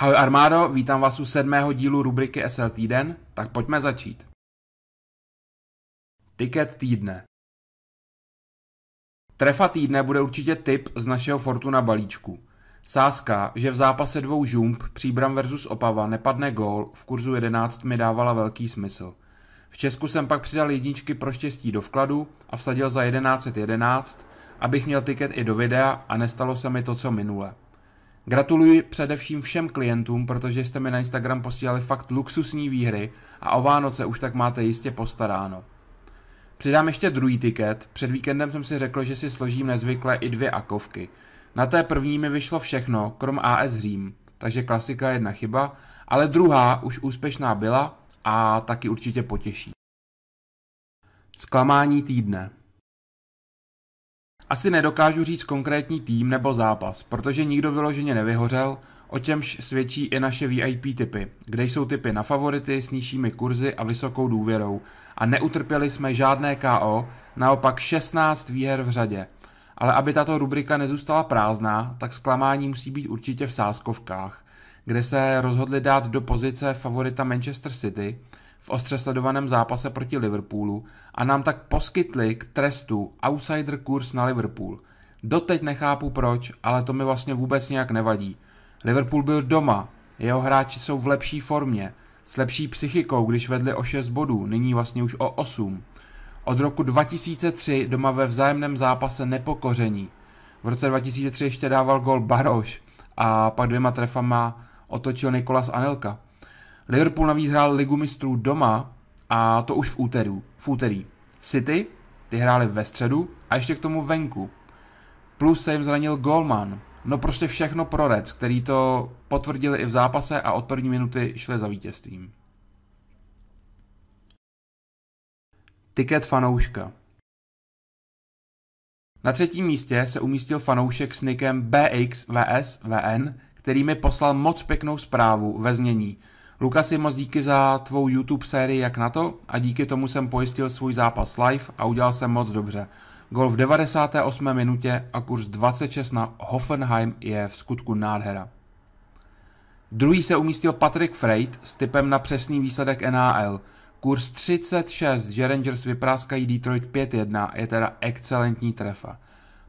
Ahoj armádo, vítám vás u sedmého dílu rubriky SL Týden, tak pojďme začít. Tiket týdne Trefa týdne bude určitě tip z našeho Fortuna balíčku. Sázka, že v zápase dvou žump Příbram versus Opava nepadne gól v kurzu 11 mi dávala velký smysl. V Česku jsem pak přidal jedničky pro štěstí do vkladu a vsadil za 1111, abych měl tiket i do videa a nestalo se mi to, co minule. Gratuluji především všem klientům, protože jste mi na Instagram posílali fakt luxusní výhry a o Vánoce už tak máte jistě postaráno. Přidám ještě druhý tiket, před víkendem jsem si řekl, že si složím nezvykle i dvě akovky. Na té první mi vyšlo všechno, krom AS Řím, takže klasika jedna chyba, ale druhá už úspěšná byla a taky určitě potěší. Zklamání týdne asi nedokážu říct konkrétní tým nebo zápas, protože nikdo vyloženě nevyhořel, o čemž svědčí i naše VIP typy, kde jsou typy na favority s nižšími kurzy a vysokou důvěrou a neutrpěli jsme žádné KO, naopak 16 výher v řadě. Ale aby tato rubrika nezůstala prázdná, tak zklamání musí být určitě v sázkovkách, kde se rozhodli dát do pozice favorita Manchester City – v ostře sledovaném zápase proti Liverpoolu a nám tak poskytli k trestu outsider kurz na Liverpool. Doteď nechápu proč, ale to mi vlastně vůbec nějak nevadí. Liverpool byl doma, jeho hráči jsou v lepší formě, s lepší psychikou, když vedli o 6 bodů, nyní vlastně už o 8. Od roku 2003 doma ve vzájemném zápase nepokoření. V roce 2003 ještě dával gol Baroš a pak dvěma trefama otočil Nikolas Anelka. Liverpool navíc hrál ligu mistrů doma a to už v, úterý, v úterý. City, ty hráli ve středu a ještě k tomu venku. Plus se jim zranil Golman. No prostě všechno pro Reds, který to potvrdili i v zápase a od první minuty šli za vítězstvím. Tiket fanouška. Na třetím místě se umístil fanoušek s nikem BXVSVN, který mi poslal moc pěknou zprávu ve znění – Lukasi, moc díky za tvou YouTube sérii Jak na to a díky tomu jsem pojistil svůj zápas live a udělal jsem moc dobře. Gol v 98. minutě a kurz 26 na Hoffenheim je v skutku nádhera. Druhý se umístil Patrick Freit s typem na přesný výsledek NAL. Kurs 36, že Rangers vypráskají Detroit 5-1, je teda excelentní trefa.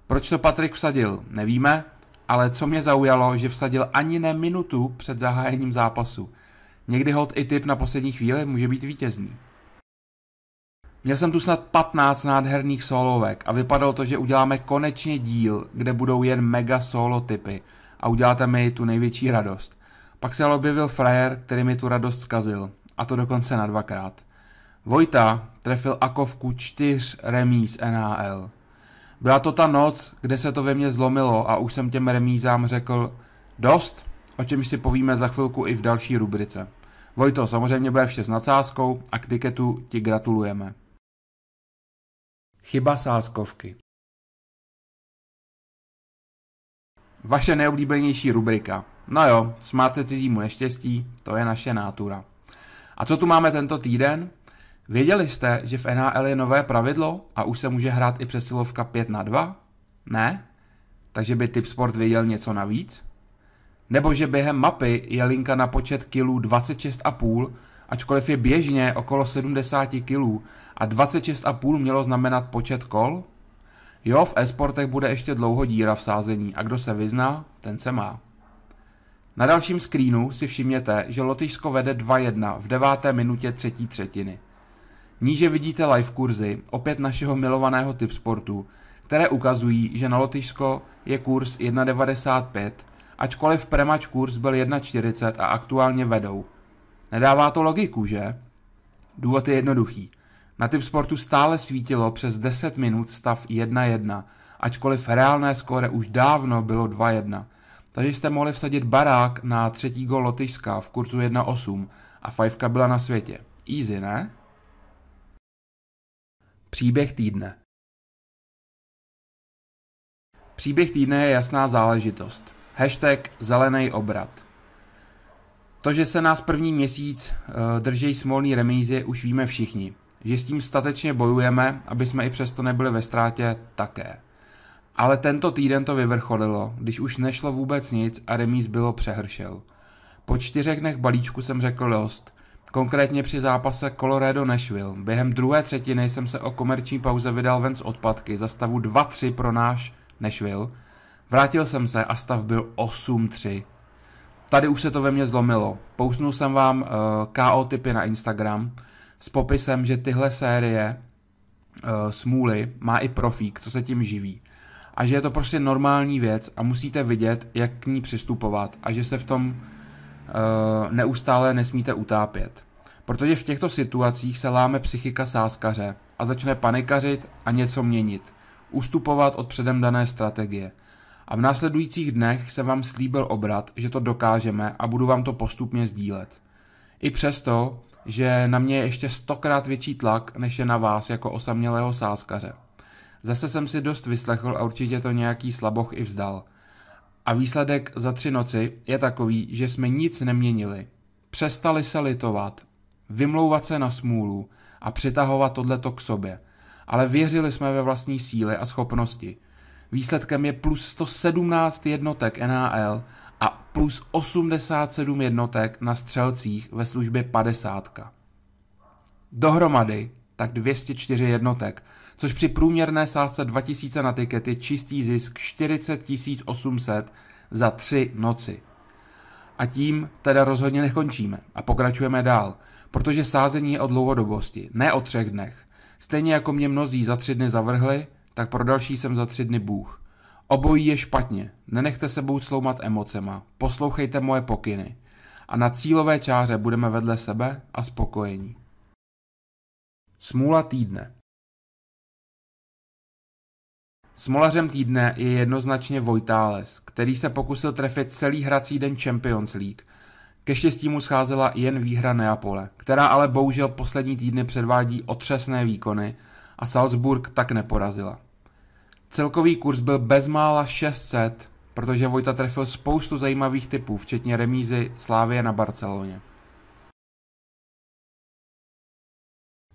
Proč to Patrick vsadil, nevíme, ale co mě zaujalo, že vsadil ani ne minutu před zahájením zápasu – Někdy hod i typ na poslední chvíli může být vítězný. Měl jsem tu snad 15 nádherných solovek a vypadalo to, že uděláme konečně díl, kde budou jen mega solo typy a uděláte mi tu největší radost. Pak se ale objevil frajer, který mi tu radost zkazil a to dokonce na dvakrát. Vojta trefil akovku čtyř remíz NHL. Byla to ta noc, kde se to ve mně zlomilo a už jsem těm remízám řekl dost, o čem si povíme za chvilku i v další rubrice. Vojto, samozřejmě ber vše s nadsázkou a k tiketu ti gratulujeme. Chyba sázkovky Vaše neoblíbenější rubrika. No jo, smát se cizímu neštěstí, to je naše nátura. A co tu máme tento týden? Věděli jste, že v NHL je nové pravidlo a už se může hrát i přesilovka 5 na 2? Ne? Takže by Tipsport věděl něco navíc? nebo že během mapy je linka na počet kilů 26,5, ačkoliv je běžně okolo 70 kilů a 26,5 mělo znamenat počet kol? Jo, v esportech bude ještě dlouho díra v sázení a kdo se vyzná, ten se má. Na dalším screenu si všimněte, že Lotyšsko vede 2-1 v deváté minutě třetí třetiny. Níže vidíte live kurzy, opět našeho milovaného typ sportu, které ukazují, že na Lotyšsko je kurz 1,95 ačkoliv premač kurz byl 1,40 a aktuálně vedou. Nedává to logiku, že? Důvod je jednoduchý. Na typ sportu stále svítilo přes 10 minut stav 1-1, ačkoliv reálné skóre už dávno bylo 2-1. Takže jste mohli vsadit barák na třetí gol Lotyšska v kurzu 1-8 a fajfka byla na světě. Easy, ne? Příběh týdne Příběh týdne je jasná záležitost. Hashtag zelený obrat. To, že se nás první měsíc eh, drží smolný remízy, už víme všichni. Že s tím statečně bojujeme, aby jsme i přesto nebyli ve ztrátě také. Ale tento týden to vyvrcholilo, když už nešlo vůbec nic a remíz bylo přehršel. Po čtyřech dnech balíčku jsem řekl dost. Konkrétně při zápase Colorado Nashville. Během druhé třetiny jsem se o komerční pauze vydal ven z odpadky za stavu 2-3 pro náš Nashville – Vrátil jsem se a stav byl 8-3. Tady už se to ve mně zlomilo. Pousnul jsem vám uh, eh, KO typy na Instagram s popisem, že tyhle série uh, smůly má i profík, co se tím živí. A že je to prostě normální věc a musíte vidět, jak k ní přistupovat a že se v tom uh, neustále nesmíte utápět. Protože v těchto situacích se láme psychika sáskaře a začne panikařit a něco měnit. Ustupovat od předem dané strategie – a v následujících dnech se vám slíbil obrat, že to dokážeme a budu vám to postupně sdílet. I přesto, že na mě je ještě stokrát větší tlak, než je na vás jako osamělého sáskaře. Zase jsem si dost vyslechl a určitě to nějaký slaboch i vzdal. A výsledek za tři noci je takový, že jsme nic neměnili. Přestali se litovat, vymlouvat se na smůlu a přitahovat tohleto k sobě. Ale věřili jsme ve vlastní síly a schopnosti – Výsledkem je plus 117 jednotek NAL a plus 87 jednotek na střelcích ve službě 50. Dohromady tak 204 jednotek, což při průměrné sázce 2000 na tikety čistý zisk 40 800 za tři noci. A tím teda rozhodně nekončíme a pokračujeme dál, protože sázení je o dlouhodobosti, ne o třech dnech. Stejně jako mě mnozí za tři dny zavrhli, tak pro další jsem za tři dny Bůh. Obojí je špatně, nenechte se bout sloumat emocema, poslouchejte moje pokyny a na cílové čáře budeme vedle sebe a spokojení. Smůla týdne Smolařem týdne je jednoznačně Vojtáles, který se pokusil trefit celý hrací den Champions League. Ke štěstí mu scházela jen výhra Neapole, která ale bohužel poslední týdny předvádí otřesné výkony a Salzburg tak neporazila. Celkový kurz byl bezmála 600, protože Vojta trefil spoustu zajímavých typů, včetně remízy Slávie na Barceloně.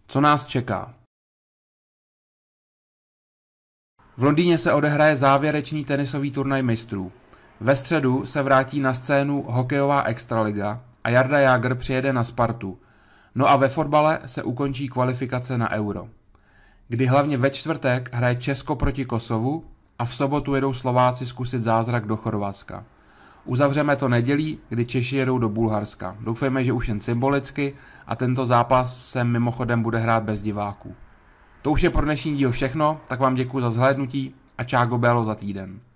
Co nás čeká? V Londýně se odehraje závěrečný tenisový turnaj mistrů. Ve středu se vrátí na scénu hokejová extraliga a Jarda Jágr přijede na Spartu. No a ve fotbale se ukončí kvalifikace na Euro kdy hlavně ve čtvrtek hraje Česko proti Kosovu a v sobotu jedou Slováci zkusit zázrak do Chorvatska. Uzavřeme to nedělí, kdy Češi jedou do Bulharska. Doufejme, že už jen symbolicky a tento zápas se mimochodem bude hrát bez diváků. To už je pro dnešní díl všechno, tak vám děkuji za zhlédnutí a čágo Bélo za týden.